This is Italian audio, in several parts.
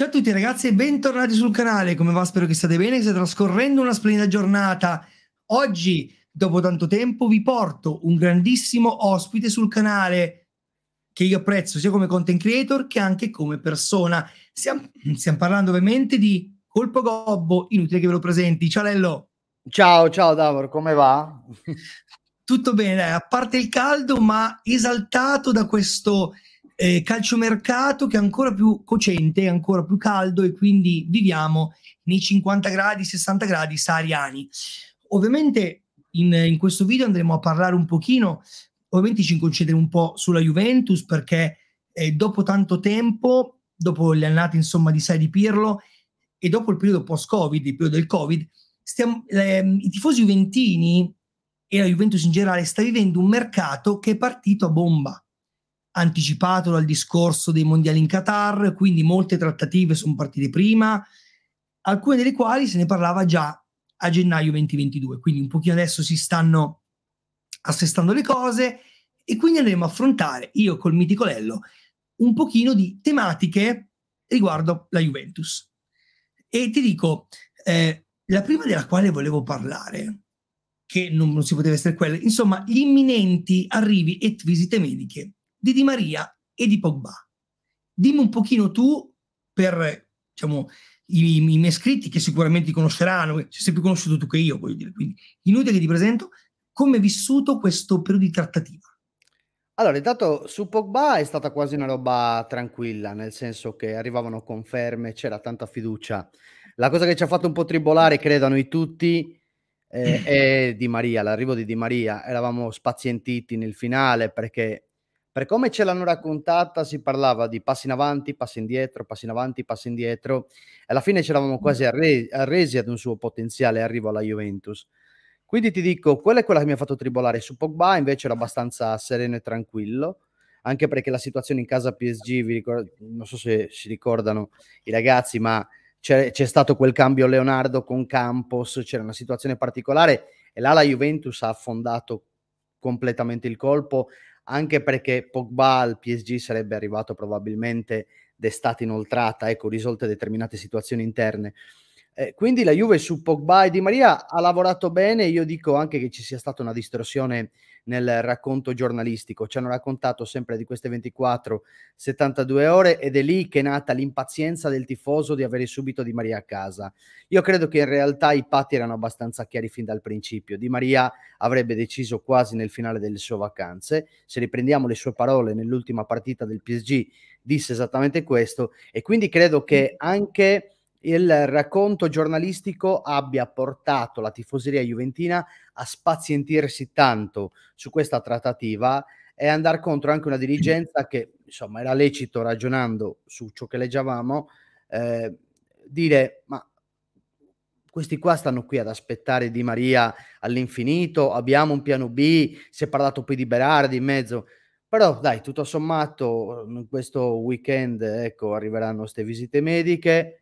Ciao a tutti ragazzi e bentornati sul canale, come va? Spero che state bene, che state trascorrendo una splendida giornata. Oggi, dopo tanto tempo, vi porto un grandissimo ospite sul canale che io apprezzo sia come content creator che anche come persona. Stiamo, stiamo parlando ovviamente di Colpo Gobbo, inutile che ve lo presenti. Ciao Lello! Ciao, ciao Davor, come va? Tutto bene, a parte il caldo, ma esaltato da questo eh, calciomercato che è ancora più cocente, ancora più caldo e quindi viviamo nei 50 gradi, 60 gradi sahariani. Ovviamente in, in questo video andremo a parlare un pochino, ovviamente ci concentreremo un po' sulla Juventus perché eh, dopo tanto tempo, dopo le annate insomma di Sai di Pirlo e dopo il periodo post-Covid, il periodo del Covid, stiamo, eh, i tifosi juventini e la Juventus in generale sta vivendo un mercato che è partito a bomba anticipato dal discorso dei mondiali in Qatar, quindi molte trattative sono partite prima, alcune delle quali se ne parlava già a gennaio 2022, quindi un pochino adesso si stanno assestando le cose e quindi andremo a affrontare io col miticolello un pochino di tematiche riguardo la Juventus. E ti dico, eh, la prima della quale volevo parlare, che non, non si poteva essere quella, insomma, gli imminenti arrivi e visite mediche di Di Maria e di Pogba. Dimmi un pochino tu per diciamo, i, i miei iscritti che sicuramente ti conosceranno, ci sei più conosciuto tu che io, voglio dire, quindi inutile che ti presento, come è vissuto questo periodo di trattativa? Allora, intanto su Pogba è stata quasi una roba tranquilla, nel senso che arrivavano conferme, c'era tanta fiducia. La cosa che ci ha fatto un po' tribolare, credo a noi tutti, eh, è Di Maria, l'arrivo di Di Maria. Eravamo spazientiti nel finale perché per come ce l'hanno raccontata si parlava di passi in avanti, passi indietro, passi in avanti, passi indietro. Alla fine ci eravamo quasi arre- arresi ad un suo potenziale arrivo alla Juventus. Quindi ti dico, quella è quella che mi ha fatto tribolare. Su Pogba invece era abbastanza sereno e tranquillo, anche perché la situazione in casa PSG, ricordo, non so se si ricordano i ragazzi, ma c'è, c'è stato quel cambio Leonardo con Campos, c'era una situazione particolare e là la Juventus ha affondato completamente il colpo, anche perché Pogba al PSG sarebbe arrivato probabilmente d'estate inoltrata, ecco, risolte determinate situazioni interne. Eh, quindi la Juve su Pogba e Di Maria ha lavorato bene. Io dico anche che ci sia stata una distorsione nel racconto giornalistico. Ci hanno raccontato sempre di queste 24, 72 ore ed è lì che è nata l'impazienza del tifoso di avere subito Di Maria a casa. Io credo che in realtà i patti erano abbastanza chiari fin dal principio. Di Maria avrebbe deciso quasi nel finale delle sue vacanze. Se riprendiamo le sue parole nell'ultima partita del PSG, disse esattamente questo. E quindi credo che mm. anche il racconto giornalistico abbia portato la tifoseria juventina a spazientirsi tanto su questa trattativa e andare contro anche una dirigenza che insomma era lecito ragionando su ciò che leggevamo eh, dire ma questi qua stanno qui ad aspettare Di Maria all'infinito, abbiamo un piano B, si è parlato poi di Berardi in mezzo, però dai, tutto sommato, in questo weekend ecco, arriveranno queste visite mediche,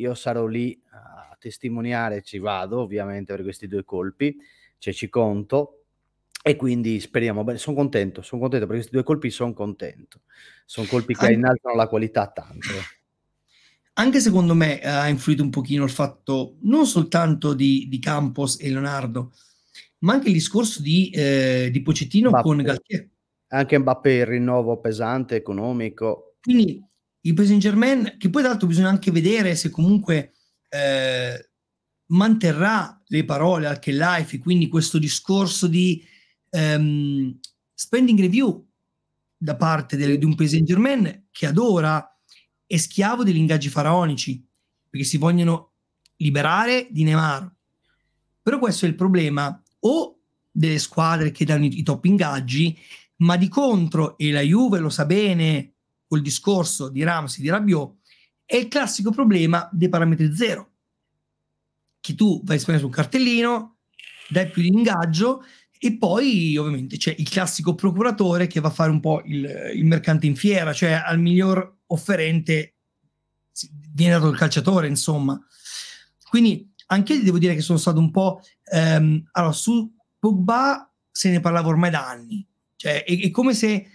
io sarò lì a testimoniare, ci vado ovviamente per questi due colpi, cioè ci conto e quindi speriamo bene, sono contento, sono contento per questi due colpi, sono contento, sono colpi che An- innalzano la qualità tanto. Anche secondo me eh, ha influito un pochino il fatto non soltanto di, di Campos e Leonardo, ma anche il discorso di, eh, di Pocettino Mbappé. con Galtier. Anche Mbappé il rinnovo pesante, economico. Quindi il Paris Saint Germain, che poi tra l'altro bisogna anche vedere se comunque eh, manterrà le parole al Life, quindi questo discorso di ehm, spending review da parte del, di un Paris Saint Germain che ad ora è schiavo degli ingaggi faraonici, perché si vogliono liberare di Neymar. Però questo è il problema o delle squadre che danno i, i top ingaggi, ma di contro, e la Juve lo sa bene, col discorso di Ramsey, di Rabiot, è il classico problema dei parametri zero, che tu vai a spendere su un cartellino, dai più di ingaggio e poi ovviamente c'è il classico procuratore che va a fare un po' il, il mercante in fiera, cioè al miglior offerente viene dato il calciatore, insomma. Quindi anche lì devo dire che sono stato un po'... Ehm, allora, su Pogba se ne parlava ormai da anni, cioè è, è come se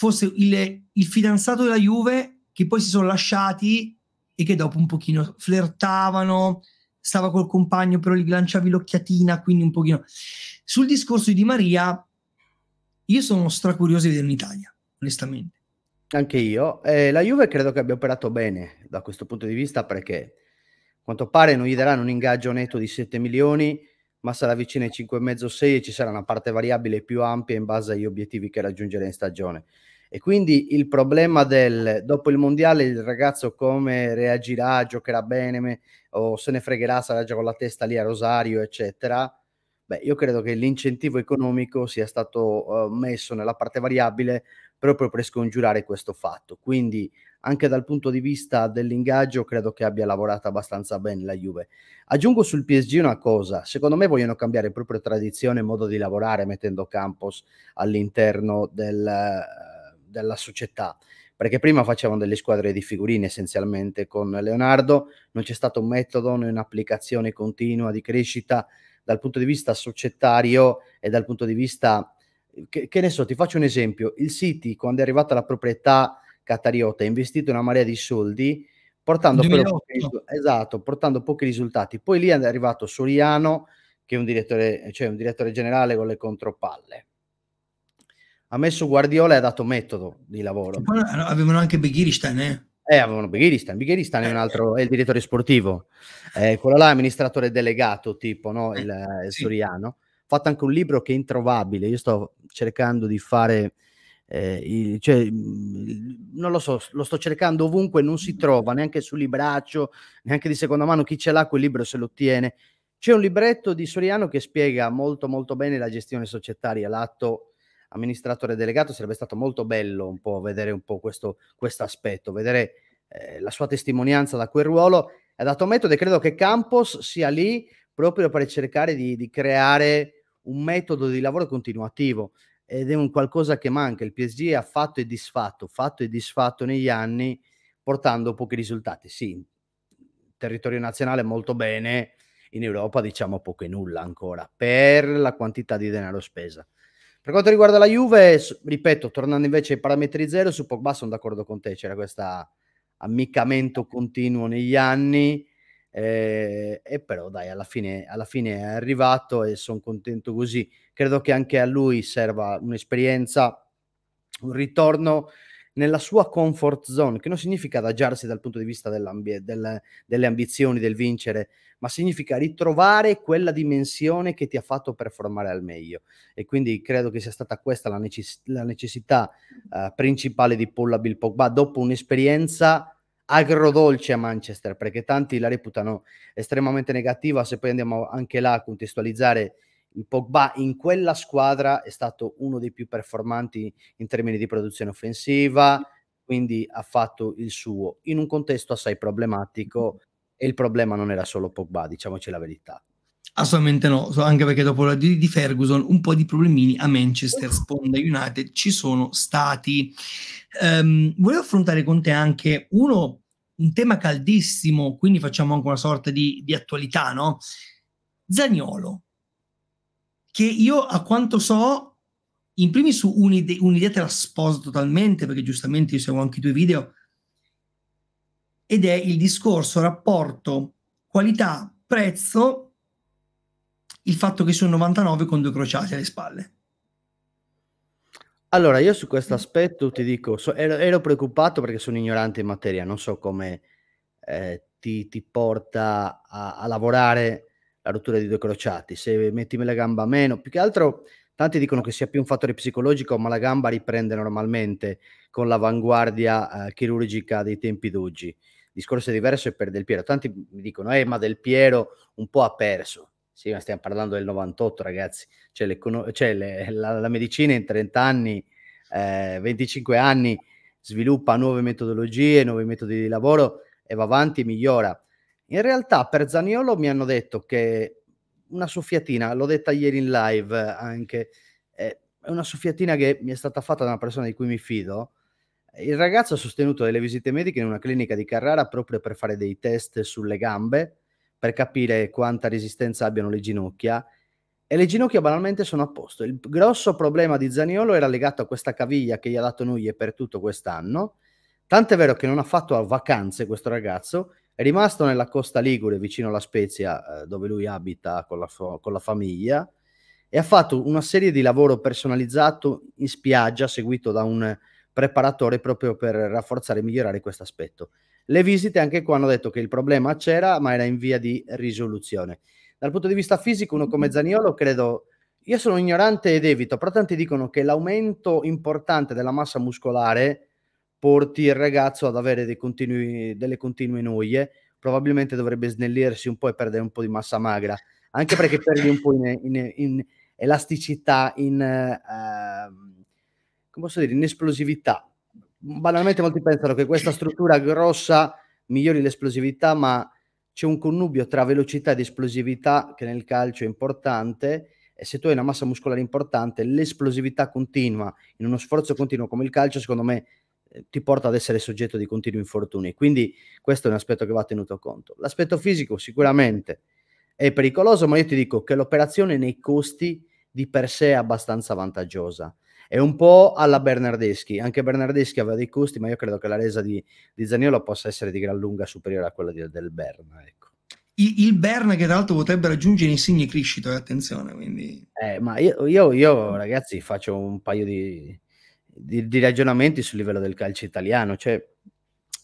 fosse il, il fidanzato della Juve che poi si sono lasciati e che dopo un pochino flirtavano, stava col compagno, però gli lanciavi l'occhiatina, quindi un pochino. Sul discorso di Di Maria, io sono stracurioso di vedere in Italia, onestamente. Anche io. Eh, la Juve credo che abbia operato bene da questo punto di vista perché a quanto pare non gli daranno un ingaggio netto di 7 milioni, ma sarà vicino ai 5,5-6 e ci sarà una parte variabile più ampia in base agli obiettivi che raggiungere in stagione. E quindi il problema del dopo il mondiale il ragazzo come reagirà, giocherà bene o se ne fregherà, sarà già con la testa lì a Rosario, eccetera. Beh, io credo che l'incentivo economico sia stato uh, messo nella parte variabile proprio per scongiurare questo fatto. Quindi anche dal punto di vista dell'ingaggio credo che abbia lavorato abbastanza bene la Juve. Aggiungo sul PSG una cosa, secondo me vogliono cambiare proprio tradizione e modo di lavorare mettendo Campos all'interno del della società, perché prima facevano delle squadre di figurine essenzialmente con Leonardo, non c'è stato un metodo né un'applicazione continua di crescita dal punto di vista societario e dal punto di vista, che, che ne so, ti faccio un esempio, il City quando è arrivata la proprietà catariota ha investito una marea di soldi, portando, pochi, esatto, portando pochi risultati, poi lì è arrivato Soriano che è un direttore, cioè un direttore generale con le contropalle ha messo Guardiola e ha dato metodo di lavoro. avevano anche Beghiristan, eh? Eh, avevano Beghiristan. Beghiristan è un eh. altro, è il direttore sportivo. Eh, quello là è amministratore delegato, tipo, no? Il, eh, eh, il soriano. Ha fatto anche un libro che è introvabile. Io sto cercando di fare... Eh, il, cioè, mm, non lo so, lo sto cercando ovunque, non si trova neanche su libraccio, neanche di seconda mano. Chi ce l'ha quel libro se lo ottiene. C'è un libretto di Soriano che spiega molto molto bene la gestione societaria, l'atto amministratore delegato, sarebbe stato molto bello un po' vedere un po' questo aspetto, vedere eh, la sua testimonianza da quel ruolo. Ha dato metodo e credo che Campos sia lì proprio per cercare di, di creare un metodo di lavoro continuativo ed è un qualcosa che manca. Il PSG ha fatto e disfatto, fatto e disfatto negli anni, portando pochi risultati. Sì, territorio nazionale molto bene, in Europa diciamo poco e nulla ancora per la quantità di denaro spesa. Per quanto riguarda la Juve, ripeto, tornando invece ai parametri zero, su Pogba sono d'accordo con te, c'era questo ammiccamento continuo negli anni, eh, e però dai, alla fine, alla fine è arrivato e sono contento così. Credo che anche a lui serva un'esperienza, un ritorno nella sua comfort zone, che non significa adagiarsi dal punto di vista del, delle ambizioni, del vincere, ma significa ritrovare quella dimensione che ti ha fatto performare al meglio. E quindi credo che sia stata questa la, necess- la necessità uh, principale di Paul Bill Pogba dopo un'esperienza agrodolce a Manchester, perché tanti la reputano estremamente negativa, se poi andiamo anche là a contestualizzare il Pogba in quella squadra è stato uno dei più performanti in termini di produzione offensiva, quindi ha fatto il suo in un contesto assai problematico e il problema non era solo Pogba, diciamoci la verità. Assolutamente no, anche perché dopo la di Ferguson un po' di problemini a Manchester Sponda United ci sono stati. Um, volevo affrontare con te anche uno, un tema caldissimo, quindi facciamo anche una sorta di, di attualità, no? Zagnolo, che io a quanto so, in primis su un'ide- un'idea te la sposo totalmente, perché giustamente io seguo anche i tuoi video, ed è il discorso rapporto qualità-prezzo, il fatto che sono 99 con due crociati alle spalle. Allora, io su questo aspetto ti dico, so, ero, ero, preoccupato perché sono ignorante in materia, non so come eh, ti, ti, porta a, a lavorare la rottura di due crociati, se mettimi la gamba meno, più che altro tanti dicono che sia più un fattore psicologico, ma la gamba riprende normalmente con l'avanguardia eh, chirurgica dei tempi d'oggi. Discorso diverso è per Del Piero. Tanti mi dicono, eh, ma Del Piero un po' ha perso. Sì, ma stiamo parlando del 98, ragazzi. Cioè, le, cioè le, la, la, medicina in 30 anni, eh, 25 anni, sviluppa nuove metodologie, nuovi metodi di lavoro e va avanti e migliora. In realtà per Zaniolo mi hanno detto che una soffiatina, l'ho detta ieri in live anche, è una soffiatina che mi è stata fatta da una persona di cui mi fido. Il ragazzo ha sostenuto delle visite mediche in una clinica di Carrara proprio per fare dei test sulle gambe, per capire quanta resistenza abbiano le ginocchia e le ginocchia banalmente sono a posto. Il grosso problema di Zaniolo era legato a questa caviglia che gli ha dato Nuglie per tutto quest'anno. Tant'è vero che non ha fatto vacanze questo ragazzo è rimasto nella costa Ligure, vicino alla Spezia, eh, dove lui abita con la, con la famiglia, e ha fatto una serie di lavoro personalizzato in spiaggia, seguito da un preparatore proprio per rafforzare e migliorare questo aspetto. Le visite anche qua hanno detto che il problema c'era, ma era in via di risoluzione. Dal punto di vista fisico, uno come Zaniolo, credo, io sono ignorante ed evito, però tanti dicono che l'aumento importante della massa muscolare porti il ragazzo ad avere continui, delle continue noie, probabilmente dovrebbe snellirsi un po' e perdere un po' di massa magra, anche perché perdi un po' in, in, in elasticità, in, uh, come posso dire, in esplosività. Banalmente molti pensano che questa struttura grossa migliori l'esplosività, ma c'è un connubio tra velocità ed esplosività che nel calcio è importante e se tu hai una massa muscolare importante, l'esplosività continua in uno sforzo continuo come il calcio, secondo me eh, ti porta ad essere soggetto di continui infortuni. Quindi questo è un aspetto che va tenuto conto. L'aspetto fisico sicuramente è pericoloso, ma io ti dico che l'operazione nei costi di per sé è abbastanza vantaggiosa. È un po' alla Bernardeschi, anche Bernardeschi aveva dei costi, ma io credo che la resa di, di Zaniolo possa essere di gran lunga superiore a quella di, del Berna. Ecco. Il, il Bern che tra l'altro potrebbe raggiungere segni crescito, eh, attenzione. Quindi... Eh, ma io, io, io ragazzi faccio un paio di, di, di, ragionamenti sul livello del calcio italiano. Cioè,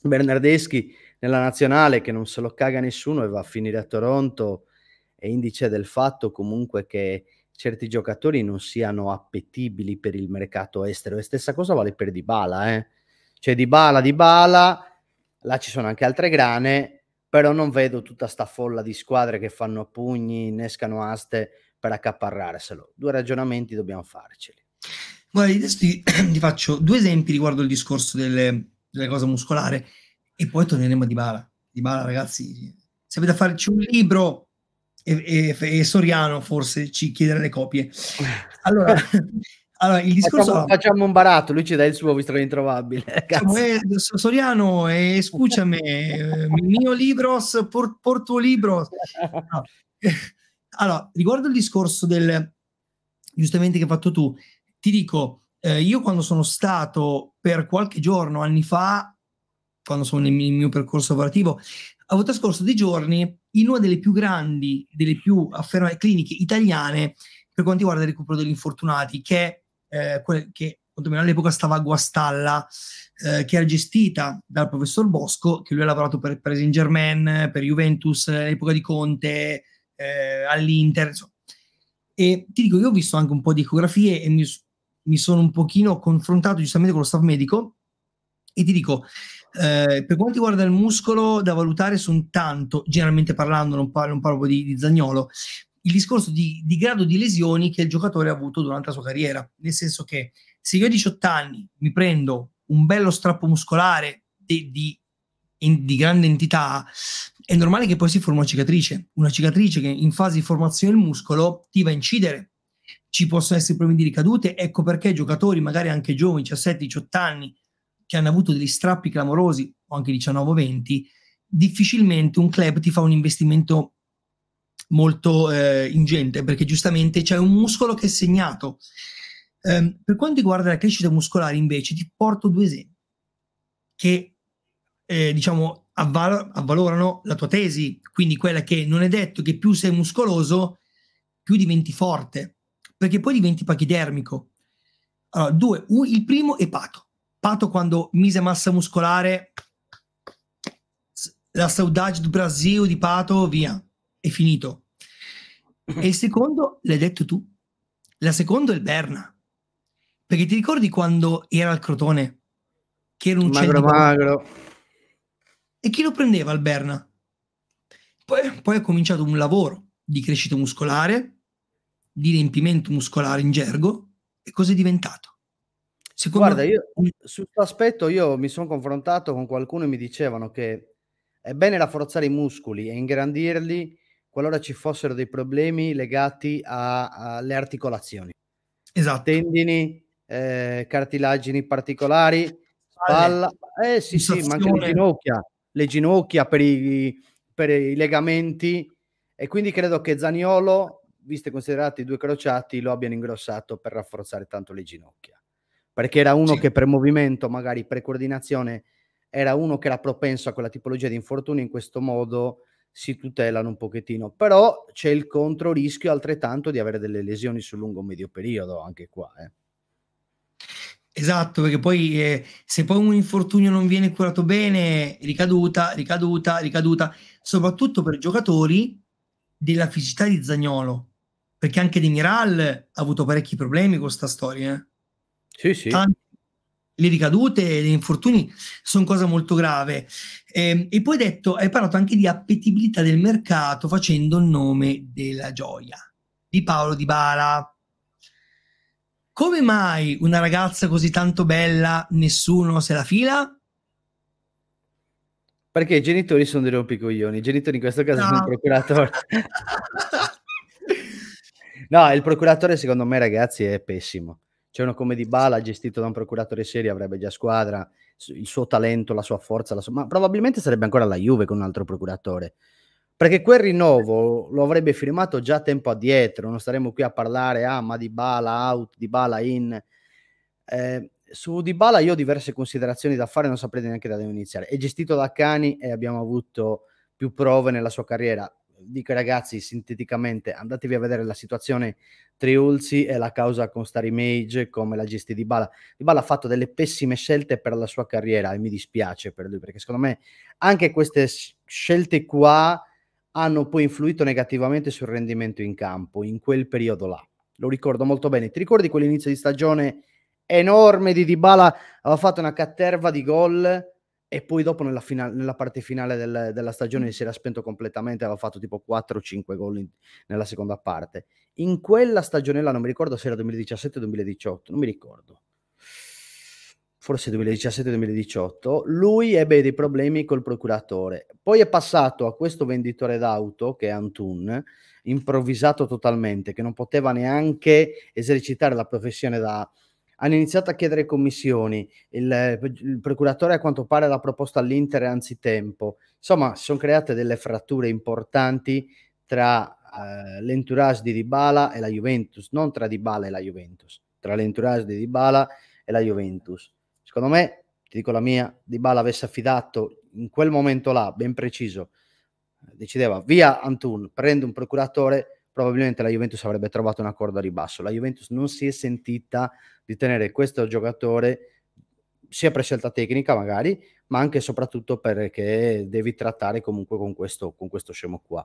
Bernardeschi nella nazionale che non se lo caga nessuno e va a finire a Toronto è indice del fatto comunque che certi giocatori non siano appetibili per il mercato estero e stessa cosa vale per Dybala eh? cioè Dybala, Dybala là ci sono anche altre grane però non vedo tutta sta folla di squadre che fanno pugni, innescano aste per accaparrarselo due ragionamenti dobbiamo farceli Guarda, adesso ti, ti, faccio due esempi riguardo il discorso delle, delle cose muscolare e poi torneremo a Dybala. Dybala, ragazzi, se avete da farci un libro e, e, e Soriano forse ci chiederà le copie. Allora, allora il discorso... Facciamo, facciamo, un baratto, lui ci dà il suo, visto che è introvabile. Cioè, Soriano, eh, scusami, eh, mio libro, por, por tuo libro. Allora, riguardo il discorso del... giustamente che hai fatto tu, ti dico, eh, io quando sono stato per qualche giorno, anni fa, quando sono nel mio, percorso lavorativo, avevo trascorso dei giorni in una delle più grandi, delle più affermate cliniche italiane per quanto riguarda il recupero degli infortunati, che, eh, che quantomeno all'epoca stava a Guastalla, eh, che era gestita dal professor Bosco, che lui ha lavorato per Paris Saint Germain, per Juventus, all'epoca di Conte, eh, all'Inter, insomma. E ti dico, io ho visto anche un po' di ecografie e mi, mi sono un pochino confrontato giustamente con lo staff medico e ti dico, eh, per quanto riguarda il muscolo, da valutare sono tanto, generalmente parlando, non parlo, non parlo di, di, Zagnolo, il discorso di, di, grado di lesioni che il giocatore ha avuto durante la sua carriera. Nel senso che se io a 18 anni mi prendo un bello strappo muscolare di, di in, di grande entità, è normale che poi si forma una cicatrice. Una cicatrice che in fase di formazione del muscolo ti va a incidere ci possono essere problemi di ricadute. Ecco perché giocatori, magari anche giovani, 17-18 anni, che hanno avuto degli strappi clamorosi, o anche 19-20, difficilmente un club ti fa un investimento molto eh, ingente, perché giustamente c'è un muscolo che è segnato. Eh, per quanto riguarda la crescita muscolare, invece, ti porto due esempi che eh, diciamo avval- avvalorano la tua tesi, quindi quella che non è detto che più sei muscoloso, più diventi forte perché poi diventi pachidermico. Allora, due, un, il primo è Pato. Pato quando mise massa muscolare, la saudade do Brasil di Pato, via, è finito. E il secondo, l'hai detto tu, la seconda è il Berna. Perché ti ricordi quando era il Crotone? Che era un magro, magro. E chi lo prendeva il Berna? Poi, poi ha cominciato un lavoro di crescita muscolare, di riempimento muscolare in gergo e cosa è diventato? Secondo Guarda, io su questo aspetto io mi sono confrontato con qualcuno e mi dicevano che è bene rafforzare i muscoli e ingrandirli qualora ci fossero dei problemi legati alle articolazioni. Esatto. Tendini, eh, cartilagini particolari, spalla, eh sì sì, ma anche le ginocchia, le ginocchia per i, per i legamenti e quindi credo che Zaniolo visto e considerati i due crociati, lo abbiano ingrossato per rafforzare tanto le ginocchia. Perché era uno sì. che per movimento, magari per coordinazione, era uno che era propenso a quella tipologia di infortuni, in questo modo si tutelano un pochettino. Però c'è il contro rischio altrettanto di avere delle lesioni sul lungo medio periodo, anche qua. Eh. Esatto, perché poi eh, se poi un infortunio non viene curato bene, ricaduta, ricaduta, ricaduta, soprattutto per giocatori della fisicità di Zagnolo, perché anche De Miral ha avuto parecchi problemi con questa storia. Eh. Sì, sì. Tanti, le ricadute, e gli infortuni sono cosa molto grave. Eh, e poi hai detto, hai parlato anche di appetibilità del mercato facendo il nome della gioia di Paolo Di Bala. Come mai una ragazza così tanto bella nessuno se la fila? Perché i genitori sono dei rompicoglioni, i genitori in questo caso no. sono il procuratore. No, il procuratore secondo me ragazzi è pessimo. C'è uno come Di Bala gestito da un procuratore serio, avrebbe già squadra, il suo talento, la sua forza, la sua... ma probabilmente sarebbe ancora la Juve con un altro procuratore. Perché quel rinnovo lo avrebbe firmato già tempo addietro, non staremo qui a parlare, ah ma Di Bala out, Di Bala in... Eh, su Dybala io ho diverse considerazioni da fare, non saprete neanche da dove iniziare. È gestito da Cani e abbiamo avuto più prove nella sua carriera dico ai ragazzi sinteticamente, andatevi a vedere la situazione Triulzi e la causa con Starry Mage, come la gesti Di Bala. Di Bala ha fatto delle pessime scelte per la sua carriera e mi dispiace per lui, perché secondo me anche queste scelte qua hanno poi influito negativamente sul rendimento in campo in quel periodo là. Lo ricordo molto bene. Ti ricordi quell'inizio di stagione enorme di Dybala? Aveva fatto una caterva di gol e poi dopo nella, fina- nella parte finale del- della stagione si era spento completamente, aveva fatto tipo 4-5 gol in- nella seconda parte. In quella stagione là, non mi ricordo se era 2017 2018, non mi ricordo. Forse 2017-2018, lui ebbe dei problemi col procuratore. Poi è passato a questo venditore d'auto, che è Antun, improvvisato totalmente, che non poteva neanche esercitare la professione da, hanno iniziato a chiedere commissioni, il, il procuratore a quanto pare l'ha proposto all'Inter anzitempo, insomma si sono create delle fratture importanti tra eh, l'entourage di Dybala e la Juventus, non tra Dybala e la Juventus, tra l'entourage di Dybala e la Juventus. Secondo me, ti dico la mia, Dybala avesse affidato in quel momento là, ben preciso, decideva via Antun, prende un procuratore, probabilmente la Juventus avrebbe trovato un accordo a ribasso. La Juventus non si è sentita di tenere questo giocatore sia per scelta tecnica magari, ma anche e soprattutto perché devi trattare comunque con questo, con questo scemo qua.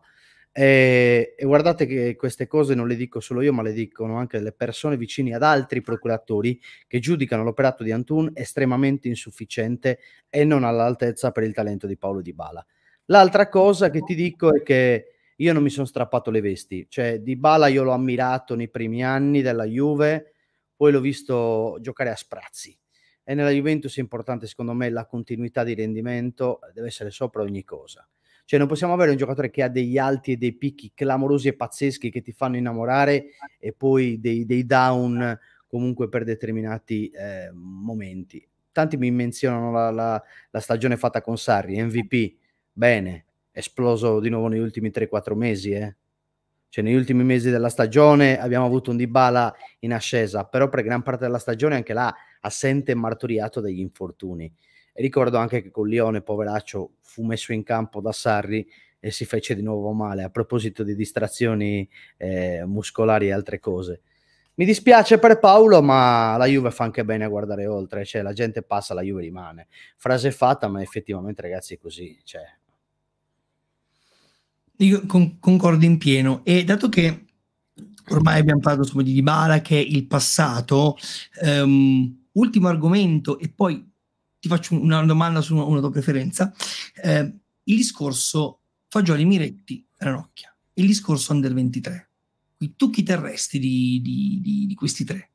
E, e, guardate che queste cose non le dico solo io, ma le dicono anche le persone vicine ad altri procuratori che giudicano l'operato di Antun estremamente insufficiente e non all'altezza per il talento di Paolo Di Bala. L'altra cosa che ti dico è che io non mi sono strappato le vesti, cioè Di Bala io l'ho ammirato nei primi anni della Juve, poi l'ho visto giocare a sprazzi e nella Juventus è importante secondo me la continuità di rendimento, deve essere sopra ogni cosa. Cioè non possiamo avere un giocatore che ha degli alti e dei picchi clamorosi e pazzeschi che ti fanno innamorare e poi dei, dei down comunque per determinati eh, momenti. Tanti mi menzionano la, la, la stagione fatta con Sarri, MVP, bene, esploso di nuovo negli ultimi 3-4 mesi, eh. Cioè, negli ultimi mesi della stagione abbiamo avuto un Dybala in ascesa, però per gran parte della stagione anche là assente e martoriato dagli infortuni. E ricordo anche che con Lione, poveraccio, fu messo in campo da Sarri e si fece di nuovo male, a proposito di distrazioni eh, muscolari e altre cose. Mi dispiace per Paolo, ma la Juve fa anche bene a guardare oltre, cioè la gente passa, la Juve rimane. Frase fatta, ma effettivamente ragazzi è così, cioè, io con, concordo in pieno e dato che ormai abbiamo parlato insomma, di Dybala che è il passato, um, ultimo argomento e poi ti faccio una domanda su una, una tua preferenza, eh, il discorso Fagioli Miretti Ranocchia, e il discorso Under 23. Tu chi terresti di, di, di, di questi tre?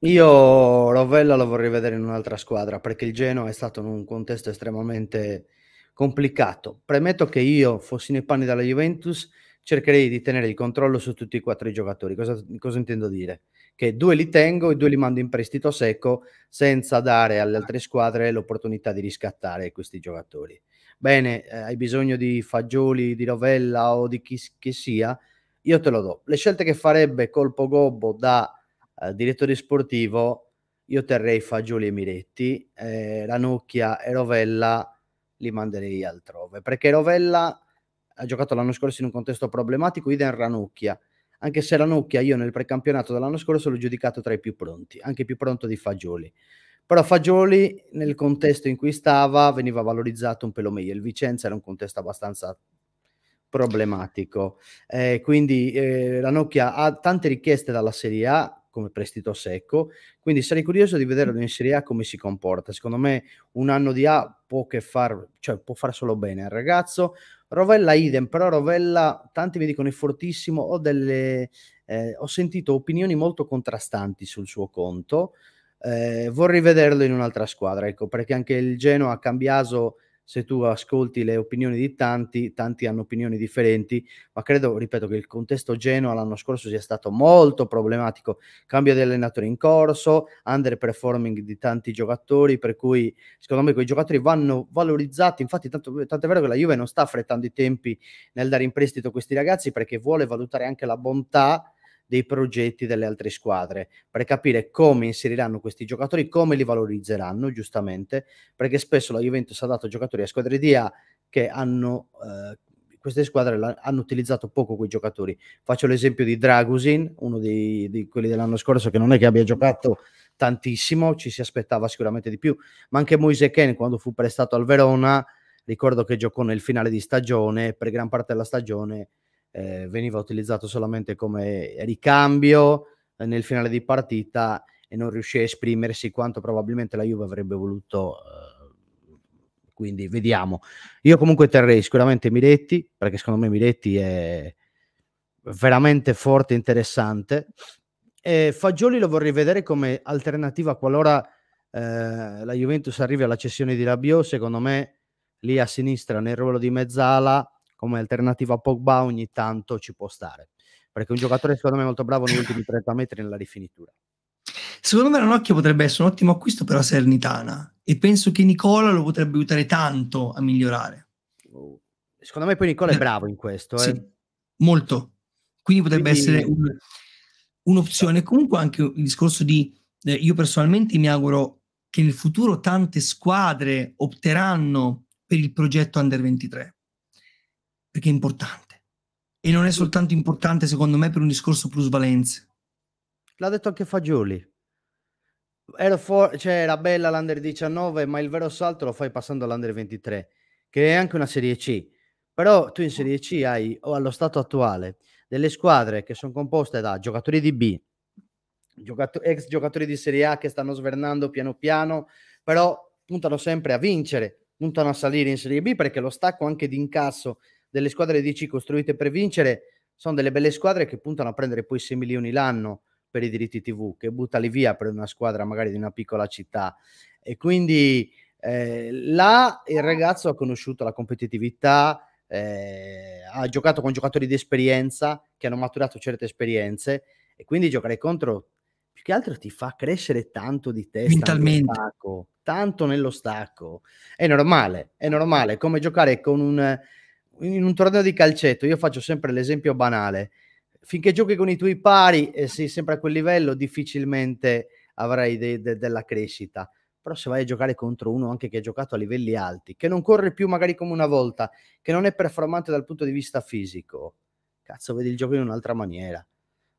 Io Rovella lo vorrei vedere in un'altra squadra perché il Genoa è stato in un contesto estremamente complicato. Premetto che io, fossi nei panni della Juventus, cercherei di tenere il controllo su tutti e quattro i giocatori. Cosa, cosa, intendo dire? Che due li tengo e due li mando in prestito secco senza dare alle altre squadre l'opportunità di riscattare questi giocatori. Bene, eh, hai bisogno di fagioli, di rovella o di chi che sia, io te lo do. Le scelte che farebbe Colpo Gobbo da eh, direttore sportivo, io terrei fagioli e miretti, eh, Ranocchia e Rovella li manderei altrove, perché Rovella ha giocato l'anno scorso in un contesto problematico, idem Ranucchia, anche se Ranucchia io nel precampionato dell'anno scorso l'ho giudicato tra i più pronti, anche più pronto di Fagioli. Però Fagioli nel contesto in cui stava veniva valorizzato un pelo meglio, il Vicenza era un contesto abbastanza problematico, eh, quindi eh, Ranocchia ha tante richieste dalla Serie A, come prestito secco. Quindi sarei curioso di vederlo in Serie A come si comporta. Secondo me un anno di A può, che far, cioè, può far solo bene al ragazzo. Rovella idem, però Rovella, tanti mi dicono è fortissimo, ho, delle, eh, ho sentito opinioni molto contrastanti sul suo conto. Eh, vorrei vederlo in un'altra squadra, ecco, perché anche il Genoa ha cambiato se tu ascolti le opinioni di tanti, tanti hanno opinioni differenti, ma credo, ripeto, che il contesto Genoa l'anno scorso sia stato molto problematico, cambio di allenatore in corso, underperforming di tanti giocatori, per cui secondo me quei giocatori vanno valorizzati, infatti tanto, tanto è vero che la Juve non sta affrettando i tempi nel dare in prestito questi ragazzi perché vuole valutare anche la bontà dei progetti delle altre squadre per capire come inseriranno questi giocatori, come li valorizzeranno giustamente, perché spesso la Juventus ha dato giocatori a squadre di A che hanno eh, queste squadre hanno utilizzato poco quei giocatori. Faccio l'esempio di Dragusin, uno di, di quelli dell'anno scorso che non è che abbia giocato tantissimo, ci si aspettava sicuramente di più, ma anche Moise Ken quando fu prestato al Verona, ricordo che giocò nel finale di stagione, per gran parte della stagione eh, veniva utilizzato solamente come ricambio eh, nel finale di partita e non riuscì a esprimersi quanto probabilmente la Juve avrebbe voluto. Eh, quindi vediamo. Io comunque terrei sicuramente Miretti, perché secondo me Miretti è veramente forte e interessante. E Fagioli lo vorrei vedere come alternativa qualora eh, la Juventus arrivi alla cessione di Rabiot, secondo me lì a sinistra nel ruolo di mezzala come alternativa a Pogba ogni tanto ci può stare, perché un giocatore secondo me molto bravo negli ultimi 30 metri nella rifinitura. Secondo me Ranocchio potrebbe essere un ottimo acquisto per la Sernitana e penso che Nicola lo potrebbe aiutare tanto a migliorare. Oh, secondo me poi Nicola è bravo in questo. Eh. Sì, molto. Quindi potrebbe Quindi... essere un, un'opzione. Comunque anche il discorso di... Eh, io personalmente mi auguro che nel futuro tante squadre opteranno per il progetto Under 23 perché è importante. E non è soltanto importante, secondo me, per un discorso plusvalenze. L'ha detto anche Fagioli. Era, for- cioè, era bella l'Under 19, ma il vero salto lo fai passando all'Under 23, che è anche una Serie C. Però tu in Serie C hai, o allo stato attuale, delle squadre che sono composte da giocatori di B, giocato- ex giocatori di Serie A che stanno svernando piano piano, però puntano sempre a vincere, puntano a salire in Serie B perché lo stacco anche di incasso delle squadre DC costruite per vincere sono delle belle squadre che puntano a prendere poi 6 milioni l'anno per i diritti TV, che buttali via per una squadra magari di una piccola città. E quindi eh, là il ragazzo ha conosciuto la competitività, eh, ha giocato con giocatori di esperienza che hanno maturato certe esperienze e quindi giocare contro più che altro ti fa crescere tanto di testa nello stacco, tanto nello stacco è normale è normale come giocare con un in un torneo di calcetto, io faccio sempre l'esempio banale, finché giochi con i tuoi pari e sei sempre a quel livello, difficilmente avrai de de della crescita. Però se vai a giocare contro uno anche che ha giocato a livelli alti, che non corre più magari come una volta, che non è performante dal punto di vista fisico, cazzo, vedi il gioco in un'altra maniera.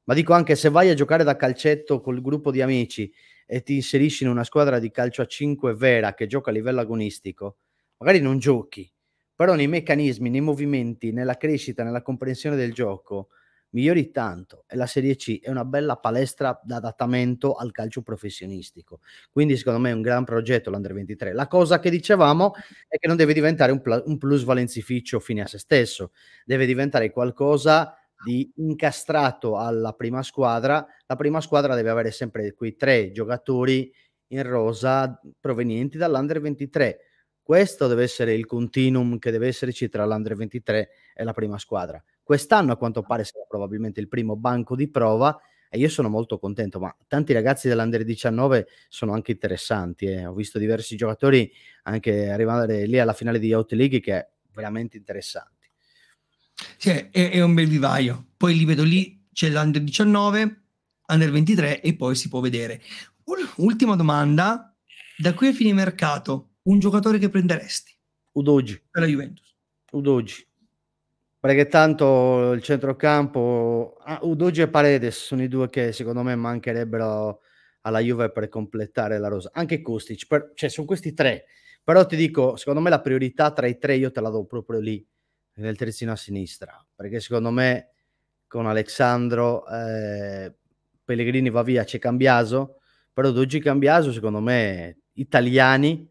Ma dico anche se vai a giocare da calcetto col gruppo di amici e ti inserisci in una squadra di calcio a 5 vera che gioca a livello agonistico, magari non giochi, però nei meccanismi, nei movimenti, nella crescita, nella comprensione del gioco migliori tanto e la Serie C è una bella palestra d'adattamento al calcio professionistico. Quindi secondo me è un gran progetto l'Under 23. La cosa che dicevamo è che non deve diventare un, pl- un plus valenzificio fine a se stesso, deve diventare qualcosa di incastrato alla prima squadra. La prima squadra deve avere sempre quei tre giocatori in rosa provenienti dall'Under 23 questo deve essere il continuum che deve esserci tra l'Under 23 e la prima squadra. Quest'anno, a quanto pare, sarà probabilmente il primo banco di prova e io sono molto contento, ma tanti ragazzi dell'Under 19 sono anche interessanti. Eh. Ho visto diversi giocatori anche arrivare lì alla finale di Out League che è veramente interessante. Sì, è, è un bel vivaio. Poi li vedo lì, c'è l'Under 19, Under 23 e poi si può vedere. Ultima domanda, da qui a fine mercato, un giocatore che prenderesti? Udogi. Per la Juventus. Udogi. Perché tanto il centrocampo, ah, Udogi e Paredes sono i due che secondo me mancherebbero alla Juve per completare la rosa. Anche Kostic, per... cioè sono questi tre. Però ti dico, secondo me la priorità tra i tre io te la do proprio lì, nel terzino a sinistra. Perché secondo me con Alexandro eh, Pellegrini va via, c'è Cambiaso. Però Udogi e Cambiaso secondo me italiani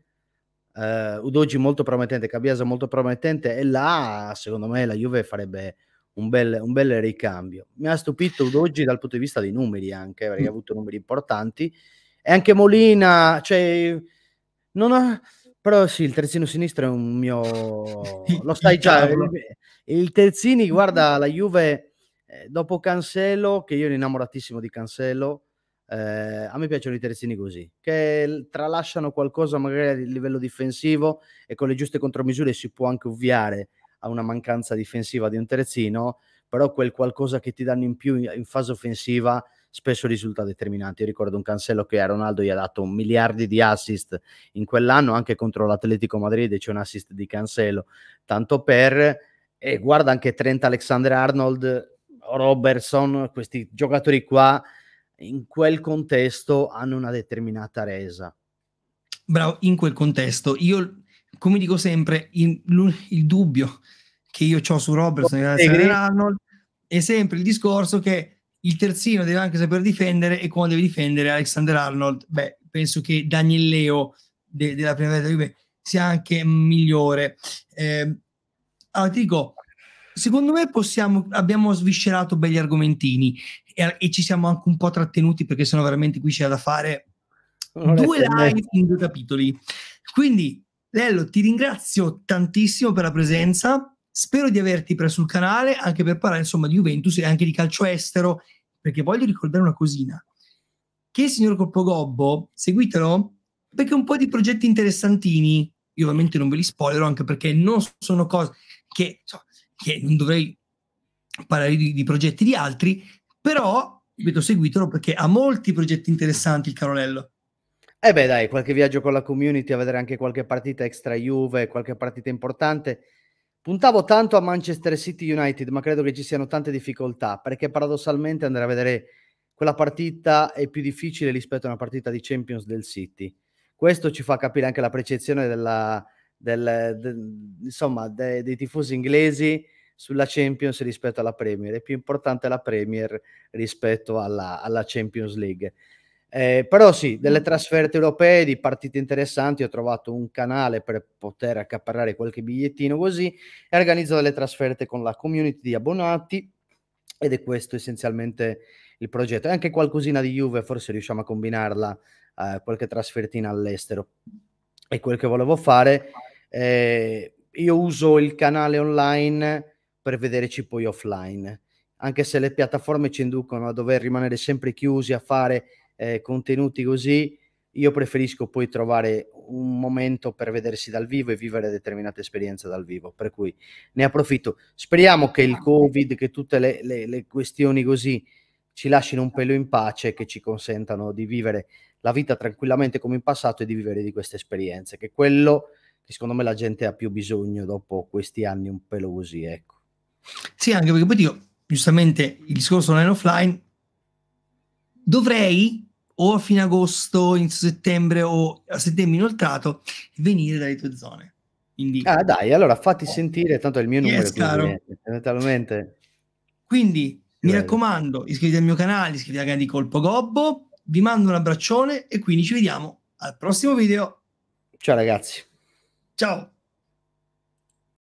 eh, Udogi molto promettente, Cabiasa molto promettente e là secondo me la Juve farebbe un bel, un bel ricambio. Mi ha stupito Udogi dal punto di vista dei numeri anche, eh, perché mm. ha avuto numeri importanti e anche Molina, cioè non ha... Però sì, il terzino sinistro è un mio... Lo sai già, eh, il, il terzini, guarda, la Juve, eh, dopo Cancelo, che io ero innamoratissimo di Cancelo, eh, a me piacciono i terzini così, che ehm, tralasciano qualcosa magari a livello difensivo e con le giuste contromisure si può anche ovviare a una mancanza difensiva di un terzino, però quel qualcosa che ti danno in più in fase offensiva spesso risulta determinante. Io ricordo un cancello che a Ronaldo gli ha dato miliardi di assist in quell'anno, anche contro l'Atletico Madrid c'è un assist di cancello, tanto per... E guarda anche Trent Alexander Arnold, Robertson, questi giocatori qua in quel contesto hanno una determinata resa. Bravo, in quel contesto. Io, come dico sempre, il, il dubbio che io ho su Robertson e Arnold è sempre il discorso che il terzino deve anche saper difendere e quando deve difendere Alexander Arnold, beh, penso che Daniel Leo de, della primavera di sia anche migliore. Eh, allora, ti dico, secondo me possiamo, abbiamo sviscerato begli argomentini e, e ci siamo anche un po' trattenuti perché sennò veramente qui c'è da fare non due live in due capitoli. Quindi Lello, ti ringrazio tantissimo per la presenza. Spero di averti preso il canale anche per parlare insomma di Juventus e anche di calcio estero, perché voglio ricordare una cosina. Che il signor Colpo Gobbo, seguitelo, perché un po' di progetti interessantini, io ovviamente non ve li spoilerò anche perché non sono cose che, so, che non dovrei parlare di, di progetti di altri, però ripeto, seguitelo perché ha molti progetti interessanti il Carolello. Eh beh dai, qualche viaggio con la community a vedere anche qualche partita extra Juve, qualche partita importante. Puntavo tanto a Manchester City United, ma credo che ci siano tante difficoltà, perché paradossalmente andare a vedere quella partita è più difficile rispetto a una partita di Champions del City. Questo ci fa capire anche la percezione della, del, de, insomma, de, dei tifosi inglesi sulla Champions rispetto alla Premier, è più importante la Premier rispetto alla, alla Champions League. Eh, però sì, delle trasferte europee, di partite interessanti, ho trovato un canale per poter accaparrare qualche bigliettino così e organizzo delle trasferte con la community di abbonati ed è questo essenzialmente il progetto. E anche qualcosina di Juve, forse riusciamo a combinarla, eh, qualche trasfertina all'estero. È quel che volevo fare. Eh, io uso il canale online per vederci poi offline. Anche se le piattaforme ci inducono a dover rimanere sempre chiusi a fare eh, contenuti così, io preferisco poi trovare un momento per vedersi dal vivo e vivere determinate esperienze dal vivo, per cui ne approfitto. Speriamo che il esatto. Covid, che tutte le, le, le questioni così ci lasciano un pelo in pace, che ci consentano di vivere la vita tranquillamente come in passato e di vivere di queste esperienze, che è quello che secondo me la gente ha più bisogno dopo questi anni un pelo così, ecco. Sì, anche perché poi dico, giustamente, il discorso online offline dovrei o a fine agosto, inizio settembre o a settembre inoltrato venire dalle tue zone. Quindi, ah dai, allora fatti oh. sentire, tanto è il mio yes, numero. Caro. Eh, quindi mi Bello. raccomando, iscriviti al mio canale, iscriviti al canale di Colpo Gobbo, vi mando un abbraccione e quindi ci vediamo al prossimo video. Ciao ragazzi. Ciao.